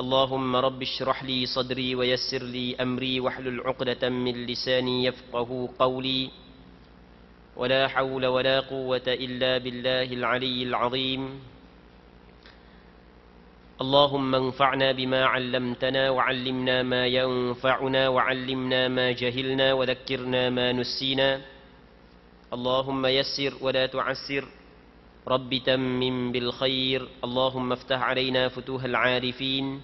اللهم رب اشرح لي صدري ويسر لي أمري واحلل عقدة من لساني يفقه قولي ولا حول ولا قوة إلا بالله العلي العظيم اللهم انفعنا بما علمتنا وعلمنا ما ينفعنا وعلمنا ما جهلنا وذكرنا ما نسينا اللهم يسر ولا تعسر رب تمم بالخير اللهم افتح علينا فتوح العارفين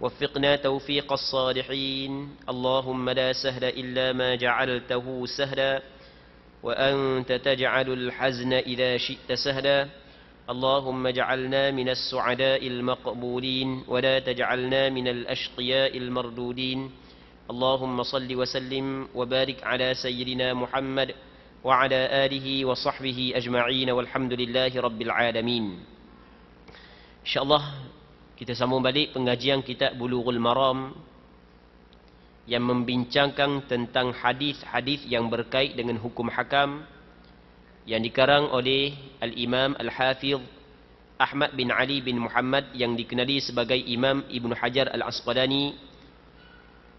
وفقنا توفيق الصالحين اللهم لا سهل إلا ما جعلته سهلا وأنت تجعل الحزن إذا شئت سهلا اللهم اجعلنا من السعداء المقبولين ولا تجعلنا من الأشقياء المردودين اللهم صل وسلم وبارك على سيدنا محمد وعلى آله وصحبه أجمعين والحمد لله رب العالمين إن شاء الله kita sambung balik pengajian kitab Bulughul Maram yang membincangkan tentang hadis-hadis yang berkait dengan hukum hakam yang dikarang oleh Al-Imam Al-Hafidh Ahmad bin Ali bin Muhammad yang dikenali sebagai Imam Ibn Hajar Al-Asqalani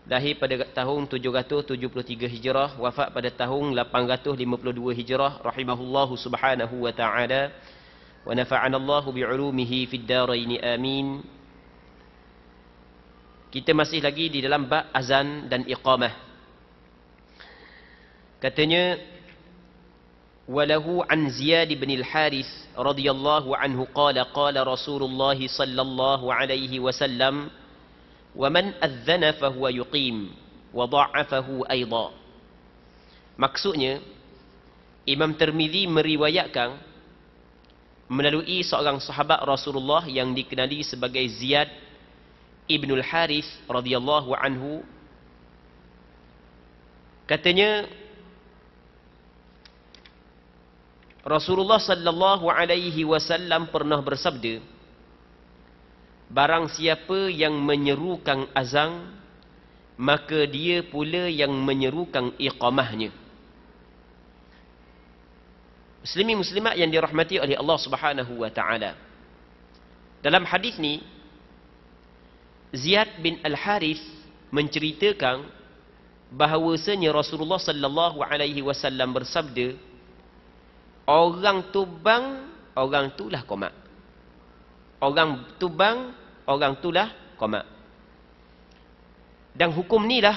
lahir pada tahun 773 Hijrah wafat pada tahun 852 Hijrah rahimahullahu subhanahu wa ta'ala wa nafa'ana Allahu bi'ulumihi fid darain amin kita masih lagi di dalam bab azan dan iqamah katanya walahu عن زياد بن الحارث رضي الله عنه قال قال رسول الله صلى الله waman adzana fahuwa yuqim wa da'afahu aidha maksudnya Imam Tirmizi meriwayatkan melalui seorang sahabat Rasulullah yang dikenali sebagai Ziyad Ibnul Harith radhiyallahu anhu katanya Rasulullah sallallahu alaihi wasallam pernah bersabda Barang siapa yang menyerukan azang Maka dia pula yang menyerukan iqamahnya Muslimi muslimat yang dirahmati oleh Allah subhanahu wa ta'ala Dalam hadis ni Ziyad bin Al-Harith menceritakan bahawasanya Rasulullah sallallahu alaihi wasallam bersabda orang tubang, orang tulah lah orang tubang, orang tulah, koma. Dan hukum ni lah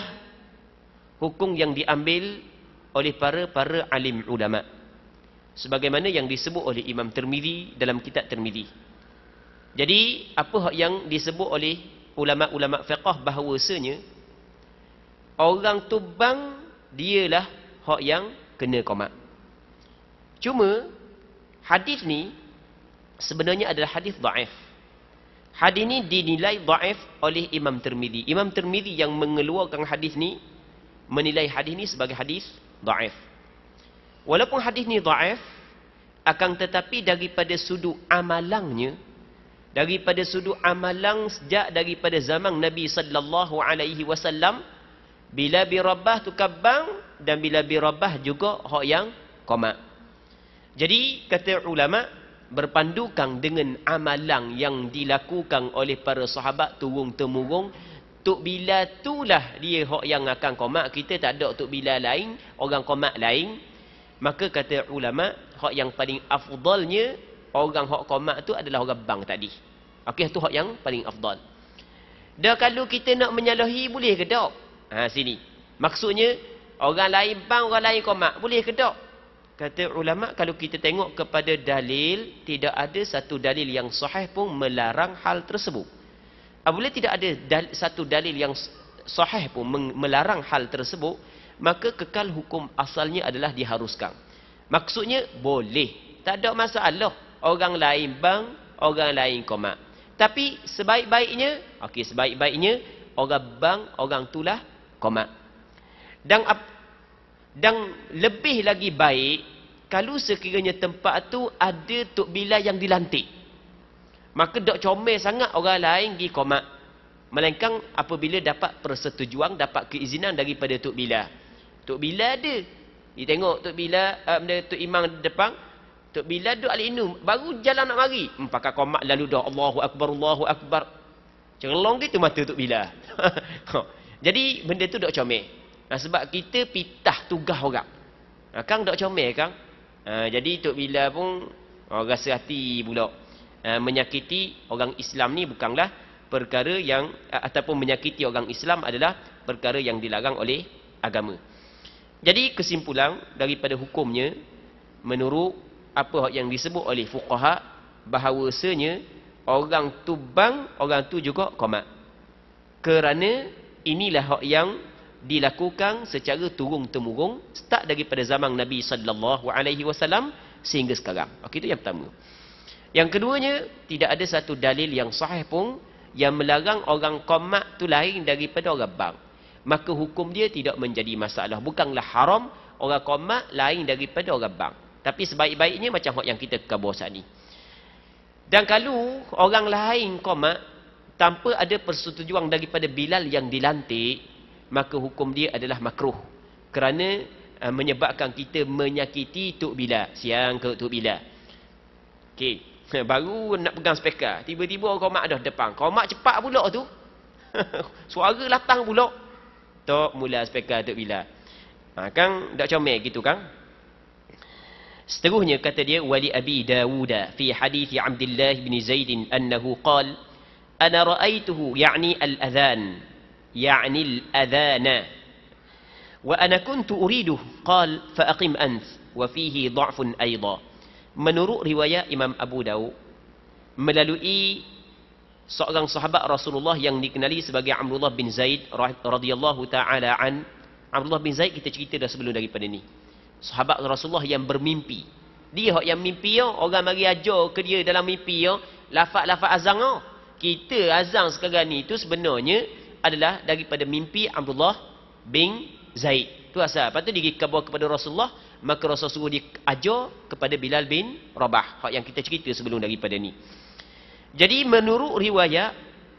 hukum yang diambil oleh para-para alim ulama. Sebagaimana yang disebut oleh Imam Termidi dalam kitab Termidi. Jadi, apa yang disebut oleh ulama-ulama fiqah bahawasanya, orang tubang dialah hak yang kena koma. Cuma, hadis ni sebenarnya adalah hadis dhaif. Hadis ini dinilai dhaif oleh Imam Tirmizi. Imam Tirmizi yang mengeluarkan hadis ini menilai hadis ini sebagai hadis dhaif. Walaupun hadis ini dhaif, akan tetapi daripada sudut amalannya daripada sudut amalan sejak daripada zaman Nabi sallallahu alaihi wasallam bila bi rabbah tukabbang dan bila bi rabbah juga hok yang koma. Jadi kata ulama berpandukan dengan amalan yang dilakukan oleh para sahabat turun temurung tok bila tulah dia hak yang akan komat kita tak ada tok bila lain orang komat lain maka kata ulama hak yang paling afdalnya orang hak komat tu adalah orang bang tadi okey tu hak yang paling afdal dan kalau kita nak menyalahi boleh ke tak ha sini maksudnya orang lain bang orang lain komat boleh ke tak Kata ulama kalau kita tengok kepada dalil tidak ada satu dalil yang sahih pun melarang hal tersebut. Apabila tidak ada dal- satu dalil yang sahih pun melarang hal tersebut, maka kekal hukum asalnya adalah diharuskan. Maksudnya boleh, tak ada masalah. Orang lain bang, orang lain koma. Tapi sebaik-baiknya, okey sebaik-baiknya orang bang, orang tulah koma. Dan dan lebih lagi baik kalau sekiranya tempat tu ada tok bilal yang dilantik. Maka dok comel sangat orang lain gi komat. Melainkan apabila dapat persetujuan, dapat keizinan daripada tok bilal. Tok bilal ada. Di tengok tok bilal uh, eh, benda tok imam depan, tok bilal duk alinu baru jalan nak mari. Hmm, pakai komat lalu dah Allahu akbar Allahu akbar. Cerlong gitu mata tok bilal. Jadi benda tu dok comel. Nah, sebab kita pitah tugas orang. Nah, kang dok comel kang. Uh, jadi Tok Bila pun oh, rasa hati pula. Uh, menyakiti orang Islam ni bukanlah perkara yang ataupun menyakiti orang Islam adalah perkara yang dilarang oleh agama. Jadi kesimpulan daripada hukumnya menurut apa yang disebut oleh fuqaha bahawasanya orang tubang orang tu juga komat. Kerana inilah hak yang dilakukan secara turun-temurun start daripada zaman Nabi sallallahu alaihi wasallam sehingga sekarang. Okey itu yang pertama. Yang keduanya tidak ada satu dalil yang sahih pun yang melarang orang komat tu lain daripada orang bang. Maka hukum dia tidak menjadi masalah. Bukanlah haram orang komat lain daripada orang bang. Tapi sebaik-baiknya macam hak yang kita kebawah saat ini. Dan kalau orang lain komat tanpa ada persetujuan daripada Bilal yang dilantik, maka hukum dia adalah makruh kerana uh, menyebabkan kita menyakiti tok bila siang ke tok bila okey baru nak pegang speaker ah, tiba-tiba komak dah depan komak cepat pula tu suara latang pula tok mula speaker ah tok bila ha, kan dak comel gitu kan Seterusnya kata dia wali Abi Dawud fi hadis Abdullah bin Zaid annahu qala ana raaituhu yani al-adhan يعني الأذان وأنا كنت أريده قال فأقم أنت وفيه ضعف أيضا menurut riwayat Imam Abu Daud melalui seorang sahabat Rasulullah yang dikenali sebagai Abdullah bin Zaid radhiyallahu taala an Abdullah bin Zaid kita cerita dah sebelum daripada ni sahabat Rasulullah yang bermimpi dia yang mimpi orang mari ajar ke dia dalam mimpi lafaz-lafaz azan kita azan sekarang ni itu sebenarnya adalah daripada mimpi Abdullah bin Zaid. Tu asal. Lepas tu dia khabar kepada Rasulullah, maka Rasulullah suruh dia ajar kepada Bilal bin Rabah. Hak yang kita cerita sebelum daripada ni. Jadi menurut riwayat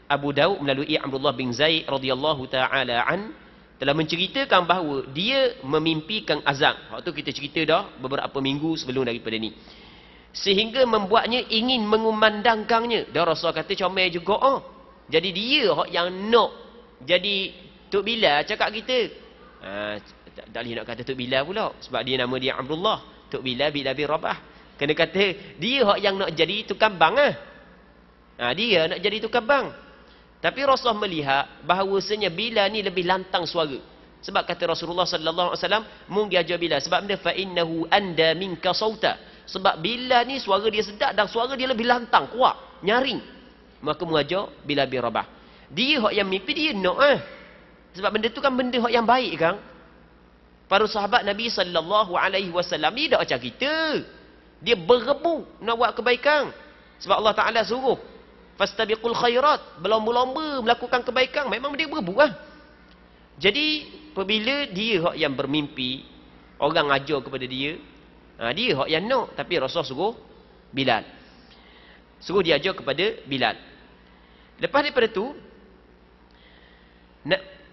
Abu Daud melalui Abdullah bin Zaid radhiyallahu taala an telah menceritakan bahawa dia memimpikan azab. Hak tu kita cerita dah beberapa minggu sebelum daripada ni. Sehingga membuatnya ingin mengumandangkannya. Dan Rasul kata comel juga. Oh. Jadi dia yang nak jadi Tok bila cakap kita uh, tak boleh nak kata Tok bila pula sebab dia nama dia Abdullah Tok Bilal bin Abi Rabah kena kata dia hak yang nak jadi tukang bang ah uh, dia nak jadi tukang bang tapi Rasulullah melihat bahawasanya bila ni lebih lantang suara sebab kata Rasulullah sallallahu alaihi wasallam munggah jawab bila sebab dia fa innahu anda minka sauta sebab bila ni suara dia sedap dan suara dia lebih lantang kuat nyaring maka mengajar Bilal bin Rabah dia hak yang mimpi dia nak eh. Sebab benda tu kan benda hak yang baik kan. Para sahabat Nabi sallallahu alaihi wasallam dia dak macam kita. Dia berebu nak buat kebaikan. Sebab Allah Taala suruh fastabiqul khairat, berlomba-lomba melakukan kebaikan. Memang dia berebu lah. Eh. Jadi apabila dia hak yang bermimpi, orang ajar kepada dia, ha, dia hak yang nak tapi Rasul suruh Bilal. Suruh dia ajar kepada Bilal. Lepas daripada tu,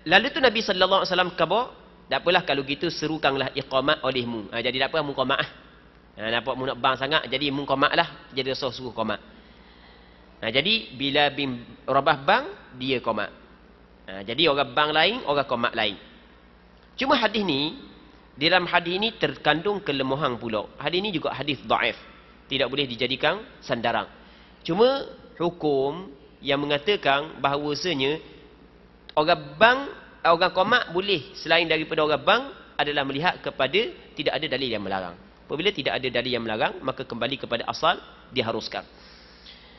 lalu tu Nabi sallallahu alaihi wasallam kabo, tak apalah kalau gitu serukanlah iqamat olehmu. Ha, jadi tak apa mu qamat ah. Ha, nampak mu nak bang sangat jadi mu qamat lah. Jadi Rasul suruh qamat. Ha, jadi bila bin Rabah bang dia qamat. Ha, jadi orang bang lain, orang qamat lain. Cuma hadis ni di dalam hadis ini terkandung kelemahan pula. Hadis ini juga hadis dhaif. Tidak boleh dijadikan sandaran. Cuma hukum yang mengatakan bahawasanya orang bang orang komak boleh selain daripada orang bang adalah melihat kepada tidak ada dalil yang melarang apabila tidak ada dalil yang melarang maka kembali kepada asal diharuskan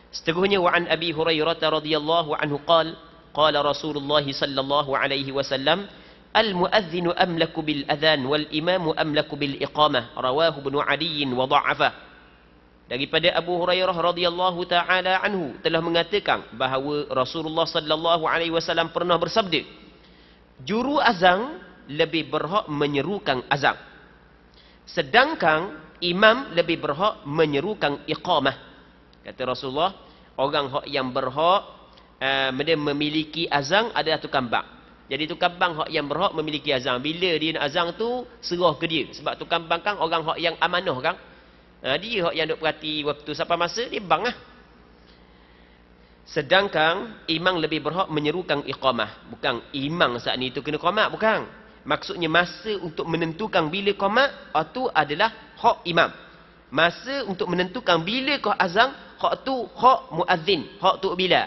seterusnya wa an abi hurairah radhiyallahu anhu qal qala rasulullah sallallahu alaihi wasallam al muadzin amlaku bil adhan wal imam amlaku bil iqamah rawahu ibn adi wa da'afa daripada Abu Hurairah radhiyallahu taala anhu telah mengatakan bahawa Rasulullah sallallahu alaihi wasallam pernah bersabda juru azan lebih berhak menyerukan azan sedangkan imam lebih berhak menyerukan iqamah kata Rasulullah orang hak yang berhak uh, memiliki azan adalah tukang bang jadi tukang bang hak yang berhak memiliki azan bila dia nak azan tu serah ke dia sebab tukang bang kan orang hak yang amanah kan ha, dia yang duk perhati waktu sampai masa dia bang lah. sedangkan imam lebih berhak menyerukan iqamah bukan imam saat ni tu kena qamat bukan maksudnya masa untuk menentukan bila qamat itu ha, adalah hak imam masa untuk menentukan bila kau azan hak tu hak muazzin hak tu bila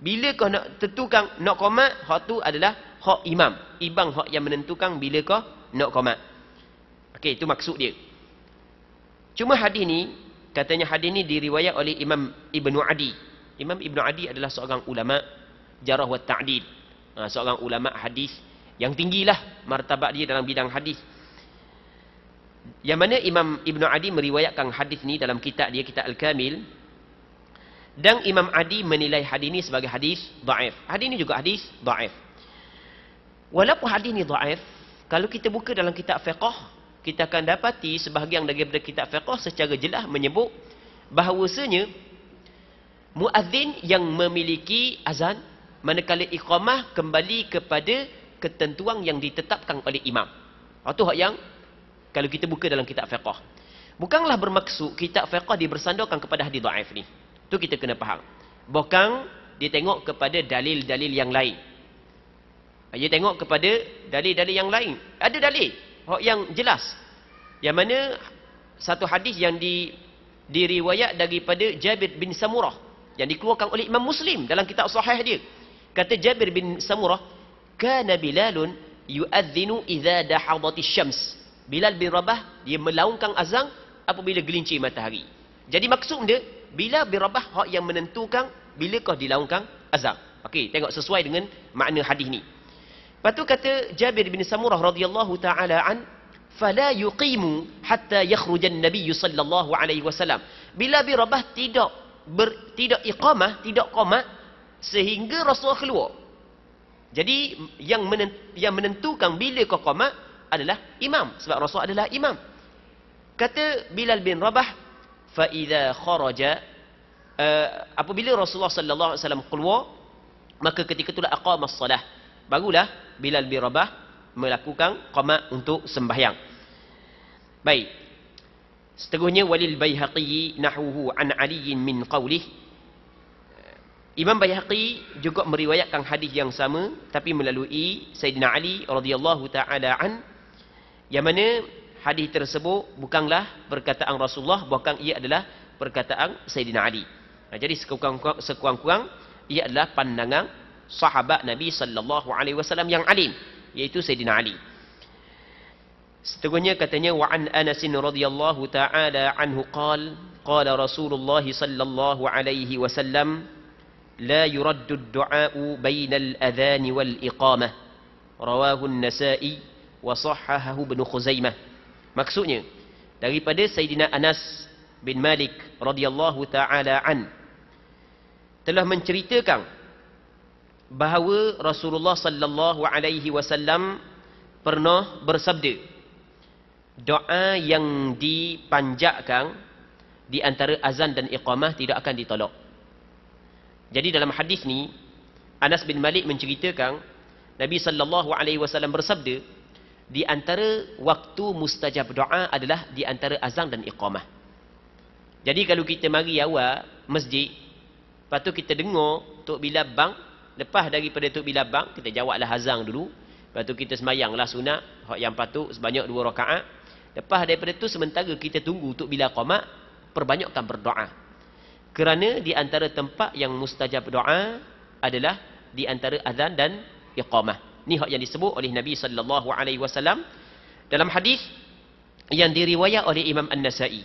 bila kau nak tentukan nak qamat hak tu adalah hak imam Ibang hak yang menentukan bila kau nak qamat okey itu maksud dia Cuma hadis ini katanya hadis ini diriwayat oleh Imam Ibn Adi. Imam Ibn Adi adalah seorang ulama jarah wa ta'dil. Ha, seorang ulama hadis yang tinggilah martabat dia dalam bidang hadis. Yang mana Imam Ibn Adi meriwayatkan hadis ni dalam kitab dia kitab Al-Kamil dan Imam Adi menilai hadis ini sebagai hadis dhaif. Hadis ini juga hadis dhaif. Walaupun hadis ini dhaif, kalau kita buka dalam kitab fiqh, kita akan dapati sebahagian daripada kitab fiqh secara jelas menyebut bahawasanya muadzin yang memiliki azan manakala iqamah kembali kepada ketentuan yang ditetapkan oleh imam. Itu ha, hak yang kalau kita buka dalam kitab fiqh. Bukanlah bermaksud kitab fiqh dibersandarkan kepada hadis dhaif ni. Tu kita kena faham. Bukan dia kepada dalil-dalil yang lain. Ha, dia tengok kepada dalil-dalil yang lain. Ada dalil hak oh, yang jelas yang mana satu hadis yang di diriwayat daripada Jabir bin Samurah yang dikeluarkan oleh Imam Muslim dalam kitab sahih dia kata Jabir bin Samurah kana bilalun yu'adhdhinu idza dahadhat asy-syams Bilal bin Rabah dia melaungkan azan apabila gelincir matahari jadi maksud dia Bilal bin Rabah hak yang menentukan bila kau dilaungkan azan okey tengok sesuai dengan makna hadis ni Patu kata Jabir bin Samurah radhiyallahu taala an fala yuqimu hatta yakhrujan nabiy sallallahu alaihi wasallam. Bila bi Rabah tidak ber, tidak iqamah, tidak qamat sehingga Rasul keluar. Jadi yang yang menentukan bila kau qamat adalah imam sebab Rasul adalah imam. Kata Bilal bin Rabah fa idza kharaja uh, apabila Rasulullah sallallahu alaihi wasallam keluar maka ketika itulah aqamas salat barulah Bilal bin Rabah melakukan qamat untuk sembahyang. Baik. Seterusnya walil baihaqi nahuhu an Ali min qawlih. Eh, Imam Baihaqi juga meriwayatkan hadis yang sama tapi melalui Sayyidina Ali radhiyallahu taala an yang mana hadis tersebut bukanlah perkataan Rasulullah bahkan ia adalah perkataan Sayyidina Ali. jadi sekurang-kurang ia adalah pandangan sahabat Nabi sallallahu alaihi wasallam yang alim iaitu Sayyidina Ali. Seterusnya katanya wa an Anas radhiyallahu taala anhu qal qala Rasulullah sallallahu alaihi wasallam la yuraddu ad-du'a baina al-adhan wal iqamah. Rawahu an-Nasa'i wa sahahahu Ibn Khuzaimah. Maksudnya daripada Sayyidina Anas bin Malik radhiyallahu taala an telah menceritakan bahawa Rasulullah sallallahu alaihi wasallam pernah bersabda doa yang dipanjakkan di antara azan dan iqamah tidak akan ditolak. Jadi dalam hadis ni Anas bin Malik menceritakan Nabi sallallahu alaihi wasallam bersabda di antara waktu mustajab doa adalah di antara azan dan iqamah. Jadi kalau kita mari awal masjid, lepas tu kita dengar Tok bila bang Lepas daripada bila bang kita jawablah hazang dulu. Lepas tu kita semayanglah sunat yang patut sebanyak dua rakaat. Lepas daripada tu sementara kita tunggu Tuk Bila Qomak, perbanyakkan berdoa. Kerana di antara tempat yang mustajab berdoa adalah di antara azan dan iqamah. Ini hak yang disebut oleh Nabi SAW dalam hadis yang diriwayat oleh Imam An-Nasai.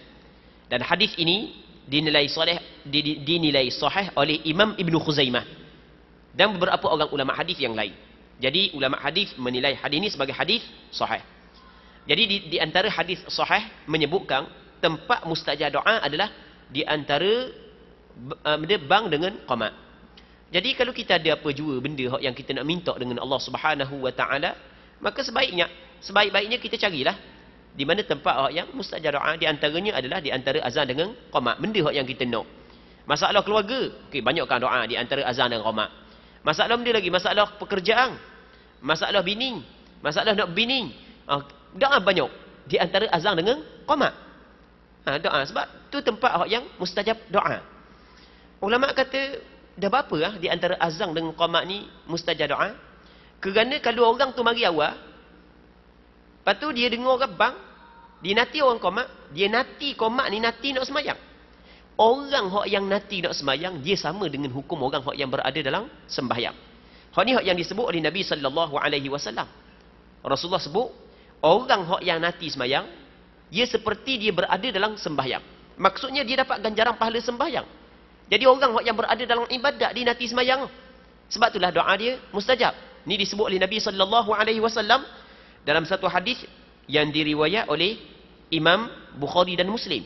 Dan hadis ini dinilai soleh, dinilai sahih oleh Imam Ibn Khuzaimah dan beberapa orang ulama hadis yang lain. Jadi ulama hadis menilai hadis ini sebagai hadis sahih. Jadi di, di antara hadis sahih menyebutkan tempat mustajab doa adalah di antara eh, benda uh, bang dengan qamat. Jadi kalau kita ada apa jua benda yang kita nak minta dengan Allah Subhanahu wa taala, maka sebaiknya sebaik-baiknya kita carilah di mana tempat yang mustajab doa di antaranya adalah di antara azan dengan qamat. Benda yang kita nak. Masalah keluarga, okey banyakkan doa di antara azan dan qamat. Masalah benda lagi, masalah pekerjaan. Masalah bini, masalah nak bini. Ha, doa banyak di antara azan dengan qomat. Ha, ah, doa sebab tu tempat orang yang mustajab doa. Ulama kata dah berapa lah di antara azan dengan qomat ni mustajab doa? Kerana kalau orang tu mari awal, lepas tu dia dengar bang, dia nanti orang qomat, dia nanti qomat ni nanti nak semayang orang hak yang nanti nak sembahyang dia sama dengan hukum orang hak yang berada dalam sembahyang hak ni hak yang disebut oleh Nabi sallallahu alaihi wasallam Rasulullah sebut orang hak yang nanti sembahyang dia seperti dia berada dalam sembahyang maksudnya dia dapat ganjaran pahala sembahyang jadi orang hak yang berada dalam ibadat di nanti sembahyang sebab itulah doa dia mustajab Ini disebut oleh Nabi sallallahu alaihi wasallam dalam satu hadis yang diriwayat oleh Imam Bukhari dan Muslim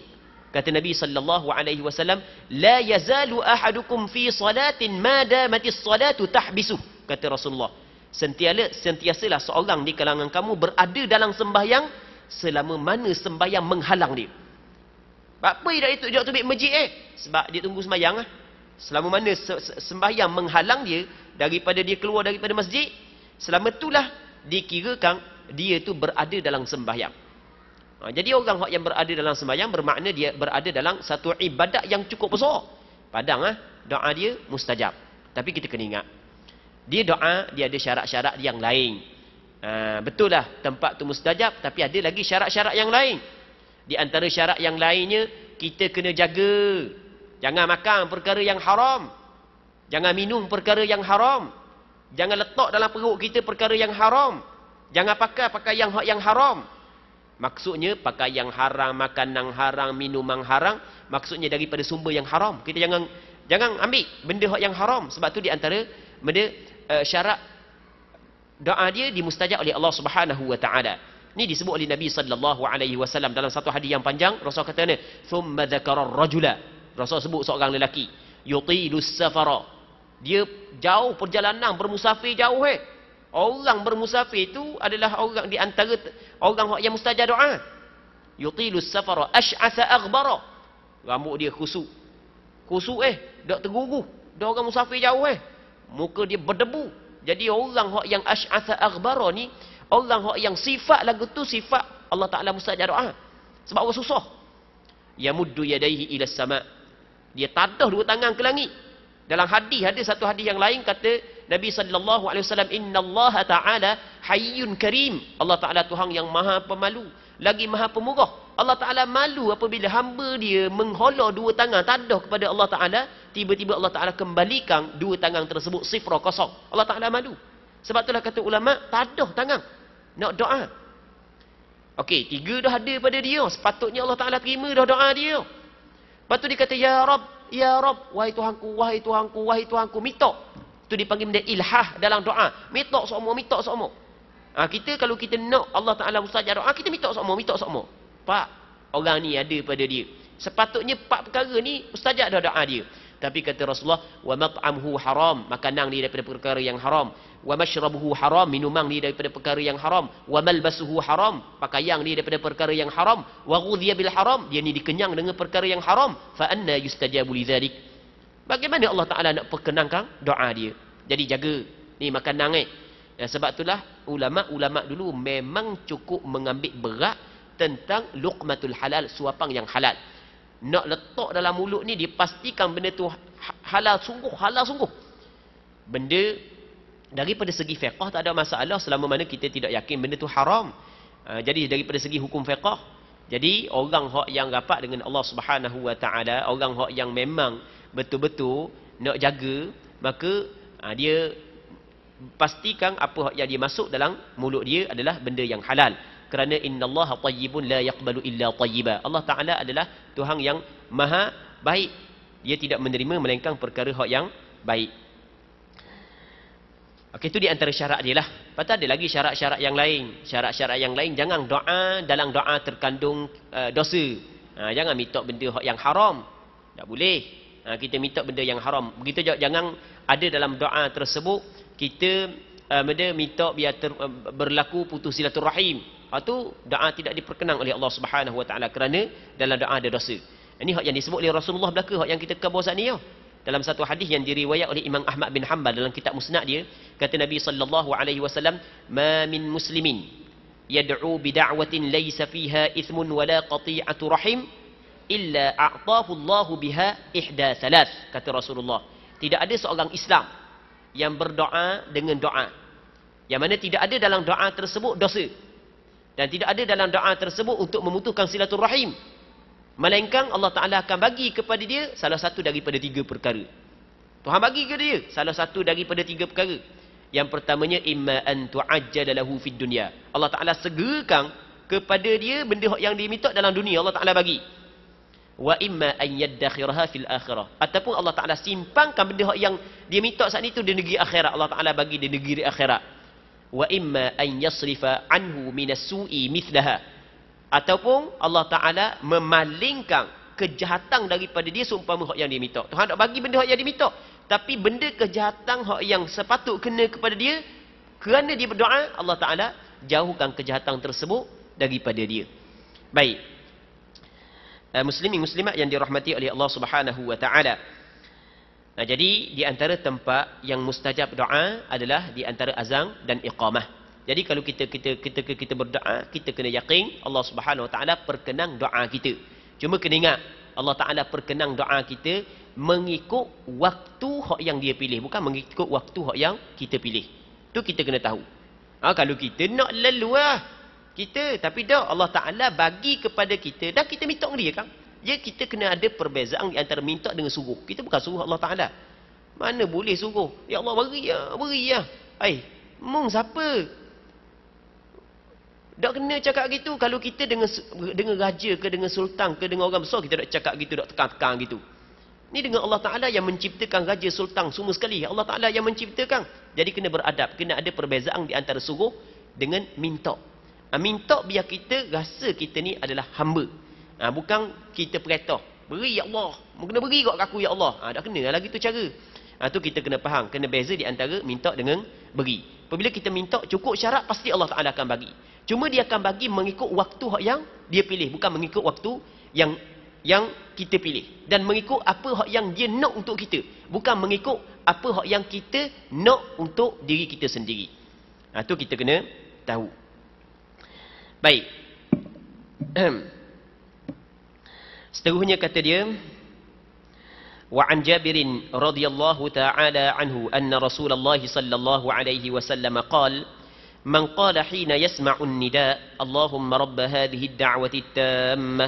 Kata Nabi sallallahu alaihi wasallam, "La yazalu ahadukum fi salatin ma damatis salatu tahbisuh." Kata Rasulullah, "Sentiasa sentiasalah seorang di kalangan kamu berada dalam sembahyang selama mana sembahyang menghalang dia." Sebab apa dia tu jawab tu masjid eh? Sebab dia tunggu sembahyang ah. Selama mana se sembahyang menghalang dia daripada dia keluar daripada masjid, selama itulah dikirakan dia tu berada dalam sembahyang. Ha, jadi orang yang berada dalam sembahyang bermakna dia berada dalam satu ibadat yang cukup besar. Padang ah, ha, doa dia mustajab. Tapi kita kena ingat. Dia doa, dia ada syarat-syarat yang lain. Ha, betul lah tempat tu mustajab tapi ada lagi syarat-syarat yang lain. Di antara syarat yang lainnya kita kena jaga. Jangan makan perkara yang haram. Jangan minum perkara yang haram. Jangan letak dalam perut kita perkara yang haram. Jangan pakai pakaian yang haram. Maksudnya pakai yang haram, makanan haram, minuman haram, maksudnya daripada sumber yang haram. Kita jangan jangan ambil benda yang haram sebab tu di antara benda uh, syarat doa dia dimustajab oleh Allah Subhanahu wa taala. Ini disebut oleh Nabi sallallahu alaihi wasallam dalam satu hadis yang panjang, Rasul kata ni, "Tsumma dzakara rajula Rasul sebut seorang lelaki, "Yutilus safara." Dia jauh perjalanan bermusafir jauh eh. Orang bermusafir itu adalah orang di antara orang yang mustajab doa. Yutilu safara ash'asa aghbara. Rambut dia kusuk. Kusuk eh, dak terguguh. Dak orang musafir jauh eh. Muka dia berdebu. Jadi orang hak yang ash'asa aghbara ni, orang hak yang sifat lagu tu sifat Allah Taala mustajab doa. Sebab orang susah. Ya muddu yadaihi ila sama. Dia tadah dua tangan ke langit. Dalam hadis ada satu hadis yang lain kata Nabi sallallahu alaihi wasallam innallaha ta'ala hayyun karim. Allah Taala Tuhan yang maha pemalu, lagi maha pemurah. Allah Taala malu apabila hamba dia menghola dua tangan tanduh kepada Allah Taala, tiba-tiba Allah Taala kembalikan dua tangan tersebut sifra kosong. Allah Taala malu. Sebab itulah kata ulama, tanduh tangan nak doa. Okey, tiga dah ada pada dia, sepatutnya Allah Taala terima dah doa dia. Lepas tu dia kata, Ya Rab, Ya Rab, wahai Tuhanku, wahai Tuhanku, wahai Tuhanku, minta. Itu dipanggil benda ilhah dalam doa. Mitok semua, mitok semua. Ah, ha, kita kalau kita nak Allah Ta'ala mustajab doa, ah, kita mitok semua, mitok semua. Pak, orang ni ada pada dia. Sepatutnya pak perkara ni mustajab dah doa dia. Tapi kata Rasulullah, wa mat'amhu haram, makanan dia daripada perkara yang haram. Wa mashrabuhu haram, minuman dia daripada perkara yang haram. Wa malbasuhu haram, pakaian dia daripada perkara yang haram. Wa ghudhiya bil haram, dia ni dikenyang dengan perkara yang haram. Fa anna yustajabu lidzalik. Bagaimana Allah Ta'ala nak perkenankan doa dia? Jadi jaga. Ni makan nangis. Ya, eh, sebab itulah ulama-ulama dulu memang cukup mengambil berat tentang luqmatul halal, suapang yang halal. Nak letak dalam mulut ni dipastikan benda tu ha-, halal sungguh, halal sungguh. Benda daripada segi fiqah tak ada masalah selama mana kita tidak yakin benda tu haram. Uh, jadi daripada segi hukum fiqah, jadi orang hak yang rapat dengan Allah Subhanahu Wa Taala, orang yang memang betul-betul nak jaga maka ha, dia pastikan apa yang dia masuk dalam mulut dia adalah benda yang halal kerana innallaha tayyibun la yaqbalu illa tayyiba Allah taala adalah Tuhan yang maha baik dia tidak menerima melainkan perkara hak yang baik Okey itu di antara syarat dia lah. Pasti ada lagi syarat-syarat yang lain. Syarat-syarat yang lain jangan doa dalam doa terkandung uh, dosa. Ha, jangan minta benda yang haram. Tak boleh. Ha, kita minta benda yang haram begitu jangan ada dalam doa tersebut kita uh, benda minta biar ha, berlaku putus silaturahim atau doa tidak diperkenang oleh Allah Subhanahu wa taala kerana dalam doa ada dosa ini hak yang disebut oleh Rasulullah belaka hak yang kita kabur saat ni ya. dalam satu hadis yang diriwayat oleh Imam Ahmad bin Hanbal dalam kitab Musnad dia kata Nabi sallallahu alaihi wasallam ma min muslimin yad'u bi da'watin laysa fiha ithmun wala qati'atu rahim illa a'tahu Allah biha ihda salas kata Rasulullah tidak ada seorang Islam yang berdoa dengan doa yang mana tidak ada dalam doa tersebut dosa dan tidak ada dalam doa tersebut untuk memutuskan silaturahim melainkan Allah Taala akan bagi kepada dia salah satu daripada tiga perkara Tuhan bagi ke dia salah satu daripada tiga perkara yang pertamanya imma an tu'ajjalalahu fid dunya Allah Taala segerakan kepada dia benda yang dia minta dalam dunia Allah Taala bagi wa imma an yaddakhirha fil akhirah ataupun Allah Taala simpangkan benda yang dia minta saat itu di negeri akhirat Allah Taala bagi di negeri akhirat wa imma an yasrifa anhu min as-su'i mithlaha ataupun Allah Taala memalingkan kejahatan daripada dia seumpama hak yang dia minta Tuhan tak bagi benda hak yang dia minta tapi benda kejahatan hak yang sepatut kena kepada dia kerana dia berdoa Allah Taala jauhkan kejahatan tersebut daripada dia baik Eh, muslimin muslimat yang dirahmati oleh Allah Subhanahu wa taala. Nah, jadi di antara tempat yang mustajab doa adalah di antara azan dan iqamah. Jadi kalau kita kita kita kita, kita berdoa, kita kena yakin Allah Subhanahu wa taala perkenang doa kita. Cuma kena ingat Allah Taala perkenang doa kita mengikut waktu hak yang dia pilih bukan mengikut waktu hak yang kita pilih. Tu kita kena tahu. Ha, kalau kita nak leluah, kita tapi dah Allah Ta'ala bagi kepada kita dah kita minta dengan dia kan ya kita kena ada perbezaan di antara minta dengan suruh kita bukan suruh Allah Ta'ala mana boleh suruh ya Allah beri ya beri ya eh mung siapa tak kena cakap gitu kalau kita dengan dengan raja ke dengan sultan ke dengan orang besar kita tak cakap gitu tak tekan-tekan gitu ni dengan Allah Ta'ala yang menciptakan raja sultan semua sekali Allah Ta'ala yang menciptakan jadi kena beradab kena ada perbezaan di antara suruh dengan minta Ha, minta biar kita rasa kita ni adalah hamba. Ha, bukan kita perintah. Beri ya Allah. Mungkin beri kat aku ya Allah. Ha, dah kena lah lagi tu cara. Ha, tu kita kena faham. Kena beza di antara minta dengan beri. Apabila kita minta cukup syarat, pasti Allah Ta'ala akan bagi. Cuma dia akan bagi mengikut waktu yang dia pilih. Bukan mengikut waktu yang yang kita pilih. Dan mengikut apa hak yang dia nak untuk kita. Bukan mengikut apa hak yang kita nak untuk diri kita sendiri. Itu ha, kita kena tahu. Baik. Seterusnya kata dia وعن جابر رضي الله تعالى عنه أن رسول الله صلى الله عليه وسلم قال من قال حين يسمع النداء اللهم رب هذه الدعوة التامة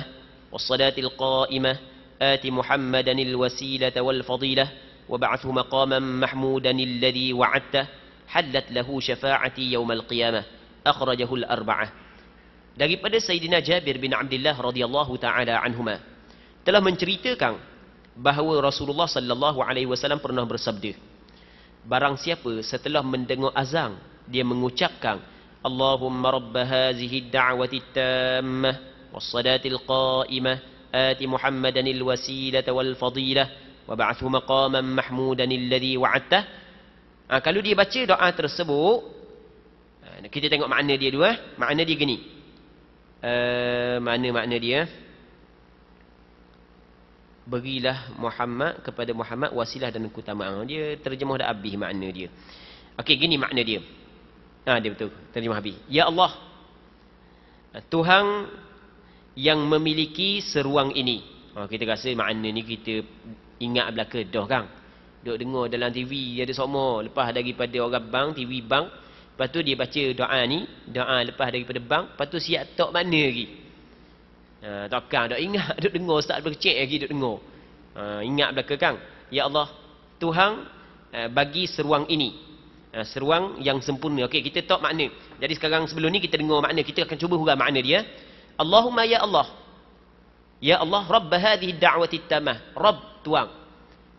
والصلاة القائمة آت محمدا الوسيلة والفضيلة وبعثه مقاما محمودا الذي وعدته حلت له شفاعتي يوم القيامة أخرجه الأربعة daripada Sayyidina Jabir bin Abdullah radhiyallahu taala anhuma telah menceritakan bahawa Rasulullah sallallahu alaihi wasallam pernah bersabda barang siapa setelah mendengar azan dia mengucapkan Allahumma rabb hadhihi ad-da'wati tammah was-salati al-qa'imah ati Muhammadan al-wasilata wal-fadilah wa ba'athu maqaman mahmudan alladhi wa'adtah ha, kalau dia baca doa tersebut ha, kita tengok makna dia dua ha. makna dia gini Eh, makna-makna uh, dia berilah Muhammad kepada Muhammad wasilah dan keutamaan dia terjemah dah habis makna dia okey gini makna dia ha dia betul terjemah habis ya Allah Tuhan yang memiliki seruang ini ha, kita rasa makna ni kita ingat belaka dah kan duk dengar dalam TV dia ada semua lepas daripada orang bank TV bank. Lepas tu dia baca doa ni, doa lepas daripada bank, lepas tu siap tok mana lagi. Ha, tak kan, tak ingat, duk dengar, ustaz bercek lagi duk dengar. Ha, ingat belakang, Ya Allah, Tuhan eh, bagi seruang ini. Ha, seruang yang sempurna. Okey, kita tok makna. Jadi sekarang sebelum ni kita dengar makna, kita akan cuba hura makna dia. Allahumma ya Allah. Ya Allah, Rabb hadhihi da'wati tamah. Rabb tuang,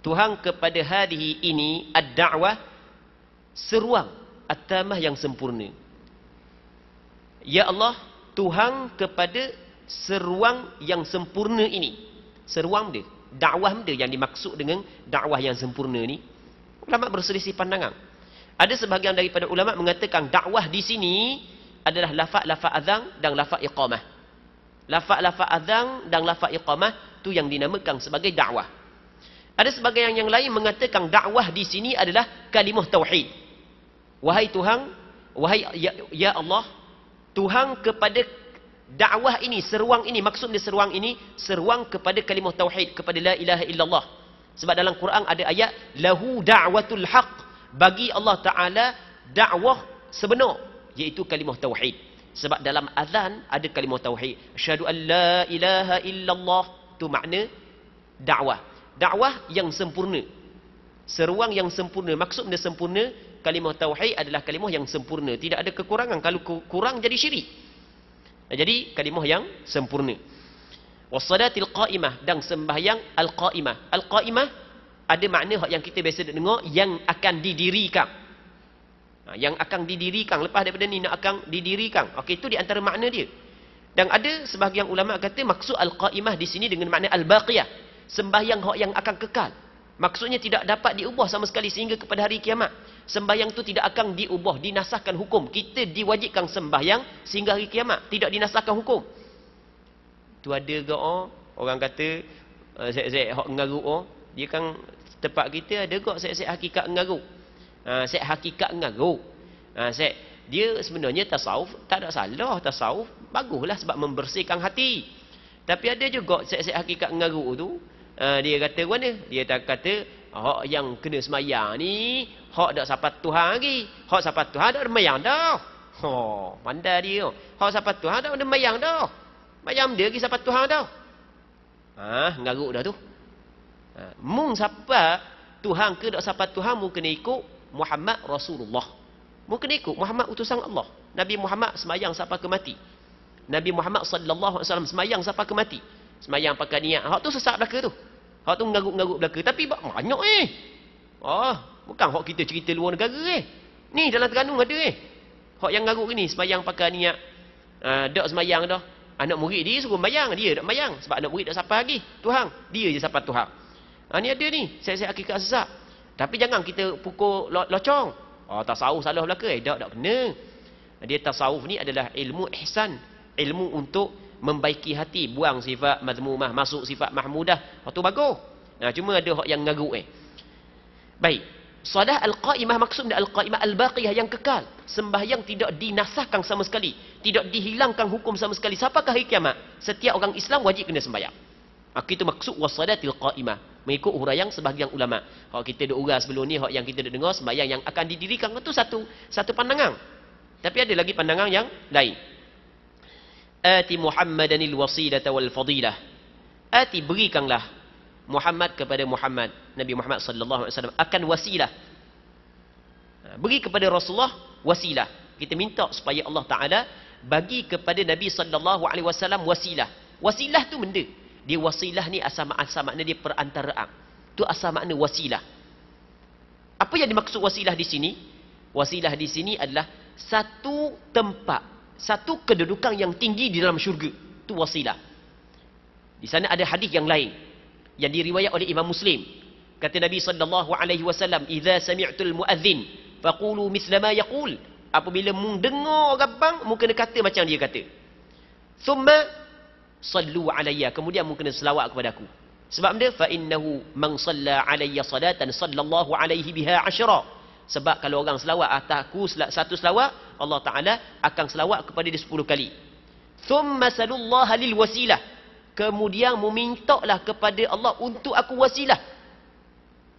Tuhan kepada hadhihi ini ad-da'wah seruang At-Tamah yang sempurna. Ya Allah, Tuhan kepada seruang yang sempurna ini. Seruang dia. dakwah dia yang dimaksud dengan dakwah yang sempurna ni. Ulama berselisih pandangan. Ada sebahagian daripada ulama mengatakan dakwah di sini adalah lafak-lafak azang dan lafak iqamah. Lafak-lafak azang dan lafak iqamah tu yang dinamakan sebagai dakwah. Ada sebagian yang lain mengatakan dakwah di sini adalah kalimah tauhid. Wahai Tuhan, wahai ya, ya Allah, Tuhan kepada dakwah ini, seruang ini, maksudnya seruang ini, seruang kepada kalimah tauhid, kepada la ilaha illallah. Sebab dalam Quran ada ayat lahu da'watul haq bagi Allah Taala dakwah sebenar iaitu kalimah tauhid. Sebab dalam azan ada kalimah tauhid. Asyhadu alla la ilaha illallah tu makna dakwah. Dakwah yang sempurna. Seruang yang sempurna maksudnya sempurna kalimah tauhid adalah kalimah yang sempurna tidak ada kekurangan kalau kurang jadi syirik jadi kalimah yang sempurna wassalatil qaimah dan sembahyang al qaimah al qaimah ada makna yang kita biasa dengar yang akan didirikan ha, yang akan didirikan lepas daripada ni nak akan didirikan Okay, itu di antara makna dia dan ada sebahagian ulama kata maksud al qaimah di sini dengan makna al baqiyah sembahyang hak yang akan kekal Maksudnya tidak dapat diubah sama sekali sehingga kepada hari kiamat. Sembahyang itu tidak akan diubah, dinasahkan hukum. Kita diwajibkan sembahyang sehingga hari kiamat. Tidak dinasahkan hukum. Tu ada ke oh, orang kata, Zek-zek eh, hak ngaruk oh. Dia kan tempat kita ada ke Zek-zek hakikat ngaruk. Ha, Zek hakikat ngaruk. Ha, Zek, dia sebenarnya tasawuf, tak ada salah tasawuf. Baguslah sebab membersihkan hati. Tapi ada juga Zek-zek hakikat ngaruk tu. Eh, dia kata mana? Dia tak kata, hak yang kena semayang ni, hak tak sapat Tuhan lagi. Hak sapat Tuhan tak ada mayang dah. Ha, oh, pandai dia. Hak sapat Tuhan tak ada mayang dah. Mayang dia lagi sapat Tuhan dah. Ha, ngaruk dah tu. Ha, mung sapa Tuhan ke tak sapat Tuhan, mung kena ikut Muhammad Rasulullah. Mung kena ikut Muhammad utusan Allah. Nabi Muhammad semayang sapa ke mati. Nabi Muhammad sallallahu alaihi wasallam semayang sapa ke mati. Semayang pakai niat. Hak tu sesat belaka tu. Hak tu mengaruk-ngaruk belaka. Tapi banyak eh. Oh, bukan hak kita cerita luar negara eh. Ni dalam terganung ada eh. Hak yang ngaruk ni semayang pakai niat. Uh, ah, dok semayang dah. Anak murid dia suruh bayang. Dia tak bayang. Sebab anak murid tak sampai lagi. Tuhan. Dia je sapa Tuhan. Ha, ni ada ni. Saya-saya akikat sesak. Tapi jangan kita pukul locong. Oh, tasawuf salah belaka. Eh, tak, tak kena. Dia tasawuf ni adalah ilmu ihsan. Ilmu untuk membaiki hati buang sifat mazmumah masuk sifat mahmudah waktu bagus nah cuma ada hak yang ngaruk eh baik Salah al maksudnya maksud dia al-qa'imah al yang kekal. Sembahyang tidak dinasahkan sama sekali. Tidak dihilangkan hukum sama sekali. Siapakah hari kiamat? Setiap orang Islam wajib kena sembahyang. Aku ah, itu maksud wasadatil qa'imah. Mengikut huraian sebahagian ulama. Kalau kita ada urah sebelum ni, yang kita ada dengar, sembahyang yang akan didirikan itu satu satu pandangan. Tapi ada lagi pandangan yang lain. Ati Muhammadanil wasilata wal fadilah. Ati berikanlah Muhammad kepada Muhammad, Nabi Muhammad sallallahu alaihi wasallam akan wasilah. Ha, beri kepada Rasulullah wasilah. Kita minta supaya Allah Taala bagi kepada Nabi sallallahu alaihi wasallam wasilah. Wasilah tu benda. Dia wasilah ni asal asal makna dia perantaraan. Tu asal makna wasilah. Apa yang dimaksud wasilah di sini? Wasilah di sini adalah satu tempat satu kedudukan yang tinggi di dalam syurga tu wasilah di sana ada hadis yang lain yang diriwayat oleh Imam Muslim kata Nabi sallallahu alaihi wasallam idza sami'tul muadzin faqulu mithla ma yaqul apabila mung dengar orang bang mung kena kata macam dia kata thumma sallu alayya kemudian mung kena selawat kepada aku sebab dia fa innahu man salla alayya salatan sallallahu alaihi biha ashra sebab kalau orang selawat atas aku satu selawat Allah Ta'ala akan selawat kepada dia sepuluh kali. ثُمَّ سَلُوا halil wasilah. Kemudian memintaklah kepada Allah untuk aku wasilah.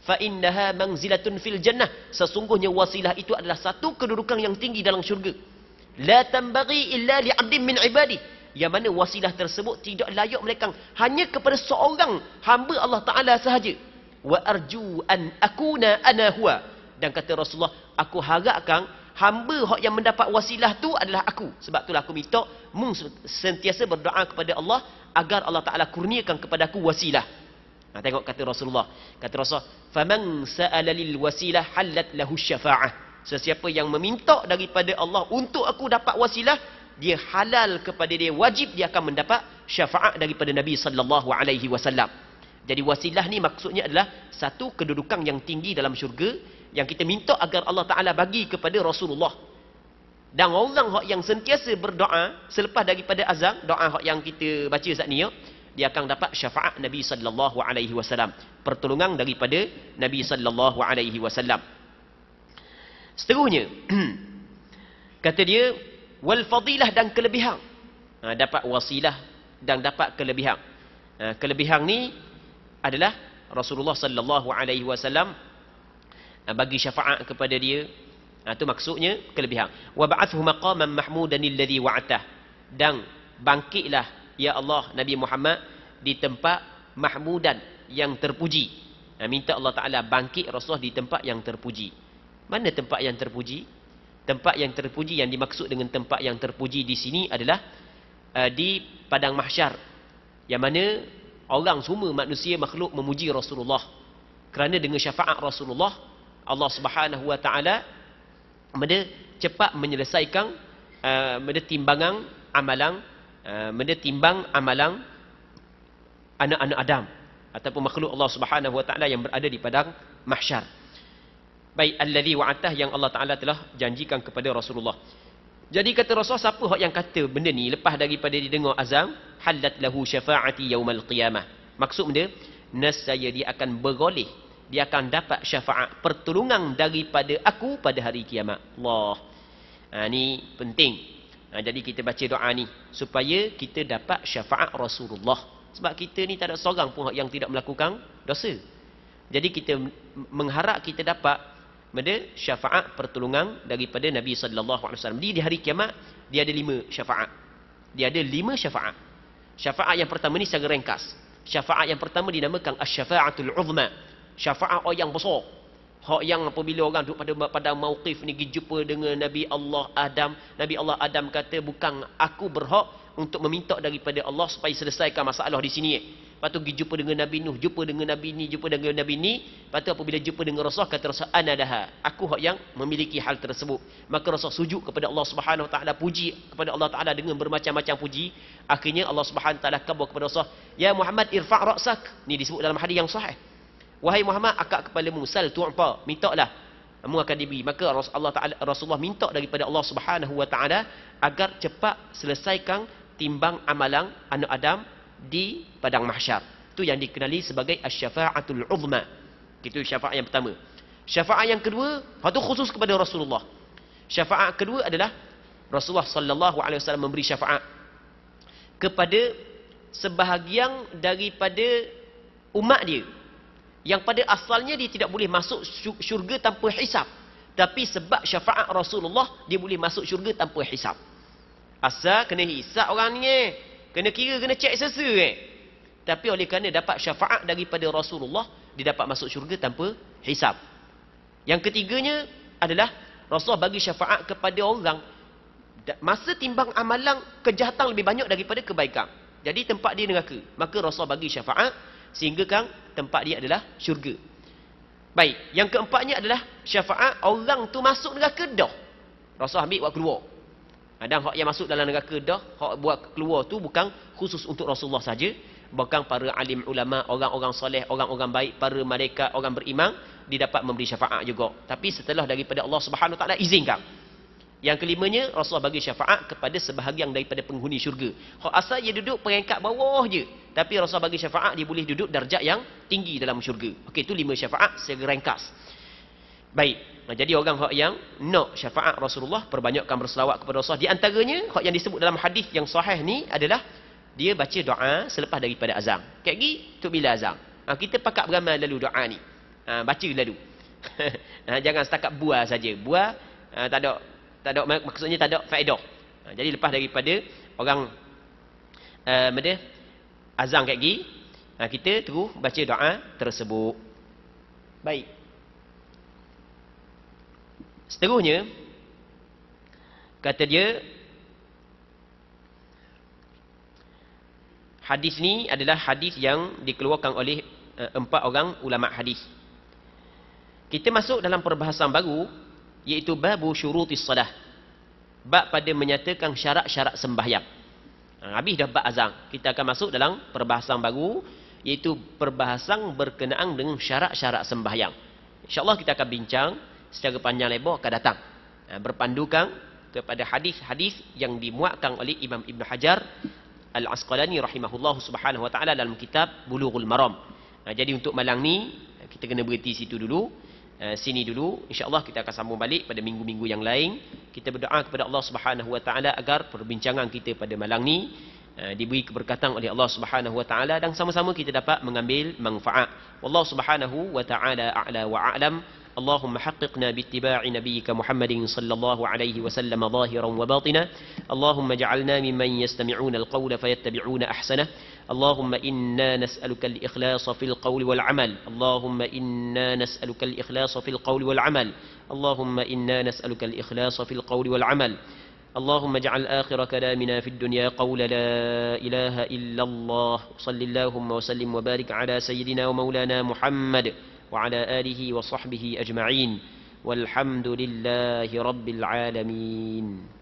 Fa فَإِنَّهَا مَنْزِلَةٌ fil jannah. Sesungguhnya wasilah itu adalah satu kedudukan yang tinggi dalam syurga. La تَنْبَغِي illa لِعَبْدٍ مِنْ عِبَادِي yang mana wasilah tersebut tidak layak mereka hanya kepada seorang hamba Allah Ta'ala sahaja. Wa arju an akuna ana huwa. Dan kata Rasulullah, aku harapkan hamba hak yang mendapat wasilah tu adalah aku. Sebab itulah aku minta mung sentiasa berdoa kepada Allah agar Allah Taala kurniakan kepada aku wasilah. Nah, ha, tengok kata Rasulullah. Kata Rasul, "Faman sa'ala lil wasilah halat lahu syafa'ah." Sesiapa yang meminta daripada Allah untuk aku dapat wasilah, dia halal kepada dia wajib dia akan mendapat syafaat daripada Nabi sallallahu alaihi wasallam. Jadi wasilah ni maksudnya adalah satu kedudukan yang tinggi dalam syurga yang kita minta agar Allah Ta'ala bagi kepada Rasulullah. Dan orang yang sentiasa berdoa selepas daripada azan, doa yang kita baca saat ni, dia akan dapat syafaat Nabi sallallahu alaihi wasallam, pertolongan daripada Nabi sallallahu alaihi wasallam. Seterusnya, kata dia wal fadilah dan kelebihan. Ha, dapat wasilah dan dapat kelebihan. Ha, kelebihan ni adalah Rasulullah sallallahu alaihi wasallam Ah, bagi syafaat kepada dia. Ha, ah, itu maksudnya kelebihan. Wa ba'athu maqaman mahmudan alladhi wa'atah. Dan bangkitlah ya Allah Nabi Muhammad di tempat mahmudan yang terpuji. Ha, minta Allah Taala bangkit Rasul di tempat yang terpuji. Mana tempat yang terpuji? Tempat yang terpuji yang dimaksud dengan tempat yang terpuji di sini adalah uh, di padang mahsyar. Yang mana orang semua manusia makhluk memuji Rasulullah. Kerana dengan syafaat Rasulullah Allah Subhanahu Wa Taala mende cepat menyelesaikan uh, eh, mende timbangan amalan uh, eh, mende timbang amalan anak-anak Adam ataupun makhluk Allah Subhanahu Wa Taala yang berada di padang mahsyar. Baik allazi wa'atah yang Allah Taala telah janjikan kepada Rasulullah. Jadi kata Rasulullah siapa hak yang kata benda ni lepas daripada didengar azam halat lahu syafaati yaumal qiyamah. Maksud benda nescaya dia akan bergoleh dia akan dapat syafaat pertolongan daripada aku pada hari kiamat. Allah. Ha, ini penting. Ha, jadi kita baca doa ni supaya kita dapat syafaat Rasulullah. Sebab kita ni tak ada seorang pun yang tidak melakukan dosa. Jadi kita mengharap kita dapat benda syafaat pertolongan daripada Nabi sallallahu alaihi wasallam. Di hari kiamat dia ada lima syafaat. Dia ada lima syafaat. Syafaat yang pertama ni secara ringkas. Syafaat yang pertama dinamakan asy-syafa'atul uzma syafaat orang besar hak yang apabila orang duduk pada pada mauqif ni pergi jumpa dengan Nabi Allah Adam Nabi Allah Adam kata bukan aku berhak untuk meminta daripada Allah supaya selesaikan masalah di sini lepas tu jumpa dengan Nabi Nuh jumpa dengan Nabi ni jumpa dengan Nabi ni lepas tu apabila jumpa dengan Rasul kata Rasul anadaha aku hak yang memiliki hal tersebut maka Rasul sujud kepada Allah Subhanahu Wa Taala puji kepada Allah Taala dengan bermacam-macam puji akhirnya Allah Subhanahu Wa Taala kabur kepada Rasul ya Muhammad irfa' ra'sak ni disebut dalam hadis yang sahih Wahai Muhammad, akak kepala mu sal tu'pa, mintalah. Kamu akan diberi. Maka Rasulullah Taala Rasulullah minta daripada Allah Subhanahu wa taala agar cepat selesaikan timbang amalan anak Adam di padang mahsyar. Itu yang dikenali sebagai asy-syafa'atul uzma. Itu syafaat yang pertama. Syafaat yang kedua, itu khusus kepada Rasulullah. Syafaat kedua adalah Rasulullah sallallahu alaihi wasallam memberi syafaat kepada sebahagian daripada umat dia yang pada asalnya dia tidak boleh masuk syurga tanpa hisap tapi sebab syafaat Rasulullah dia boleh masuk syurga tanpa hisap asal kena hisap orang ni kena kira kena cek sesa eh. tapi oleh kerana dapat syafaat daripada Rasulullah dia dapat masuk syurga tanpa hisap yang ketiganya adalah Rasul bagi syafaat kepada orang masa timbang amalan kejahatan lebih banyak daripada kebaikan jadi tempat dia neraka maka Rasul bagi syafaat sehingga kan tempat dia adalah syurga. Baik, yang keempatnya adalah syafaat orang tu masuk neraka dah. Rasul ambil buat keluar. Kadang hak yang masuk dalam neraka dah, hak buat keluar tu bukan khusus untuk Rasulullah saja, bahkan para alim ulama, orang-orang soleh, orang-orang baik, para malaikat, orang beriman didapat memberi syafaat juga. Tapi setelah daripada Allah Subhanahu Taala izinkan. Yang kelimanya Rasulullah bagi syafaat kepada sebahagian daripada penghuni syurga. Kalau asal dia duduk peringkat bawah je, tapi Rasulullah bagi syafaat dia boleh duduk darjat yang tinggi dalam syurga. Okey, itu lima syafaat segera ringkas. Baik. jadi orang hak yang nak syafaat Rasulullah perbanyakkan berselawat kepada Rasulullah. Di antaranya hak yang disebut dalam hadis yang sahih ni adalah dia baca doa selepas daripada azan. Kat gi tu bila azan. Ha, kita pakak beramal lalu doa ni. Ha, baca lalu. ha, jangan setakat buah saja. Buah ha, tak ada tak ada maksudnya tak ada faedah. Ha, jadi lepas daripada orang eh, apa uh, azan kat gi, ha, kita terus baca doa tersebut. Baik. Seterusnya kata dia Hadis ni adalah hadis yang dikeluarkan oleh eh, empat orang ulama hadis. Kita masuk dalam perbahasan baru Yaitu babu syurutis salah. Bab pada menyatakan syarat-syarat sembahyang. Ha, habis dah bab azan. Kita akan masuk dalam perbahasan baru yaitu perbahasan berkenaan dengan syarat-syarat sembahyang. InsyaAllah kita akan bincang secara panjang lebar akan datang. Ha, berpandukan kepada hadis-hadis yang dimuatkan oleh Imam Ibn Hajar Al-Asqalani rahimahullah subhanahu wa ta'ala dalam kitab Bulughul Maram. Ha, jadi untuk malang ni, kita kena berhenti situ dulu. Eh, sini dulu insyaallah kita akan sambung balik pada minggu-minggu yang lain kita berdoa kepada Allah Subhanahu wa taala agar perbincangan kita pada malam ni eh, diberi keberkatan oleh Allah Subhanahu wa taala dan sama-sama kita dapat mengambil manfaat wallahu subhanahu wa taala a'la wa a'lam اللهم حققنا باتباع نبيك محمد صلى الله عليه وسلم ظاهرا وباطنا اللهم اجعلنا ممن يستمعون القول فيتبعون احسنه اللهم إنا نسألك الإخلاص في القول والعمل اللهم إنا نسألك الإخلاص في القول والعمل اللهم إنا نسألك الإخلاص في القول والعمل اللهم اجعل آخر كلامنا في الدنيا قول لا إله إلا الله صل اللهم وسلم وبارك على سيدنا ومولانا محمد وعلى آله وصحبه أجمعين والحمد لله رب العالمين